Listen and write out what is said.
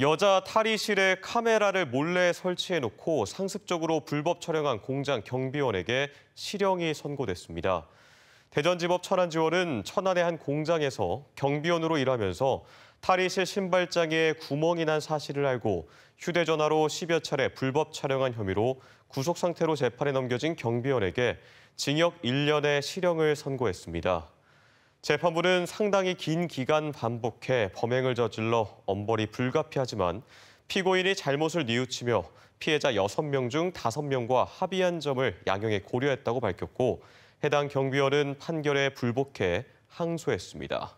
여자 탈의실에 카메라를 몰래 설치해놓고 상습적으로 불법 촬영한 공장 경비원에게 실형이 선고됐습니다. 대전지법 천안지원은 천안의 한 공장에서 경비원으로 일하면서 탈의실 신발장에 구멍이 난 사실을 알고 휴대전화로 10여 차례 불법 촬영한 혐의로 구속상태로 재판에 넘겨진 경비원에게 징역 1년의 실형을 선고했습니다. 재판부는 상당히 긴 기간 반복해 범행을 저질러 엄벌이 불가피하지만 피고인이 잘못을 뉘우치며 피해자 6명 중 5명과 합의한 점을 양형에 고려했다고 밝혔고 해당 경비원은 판결에 불복해 항소했습니다.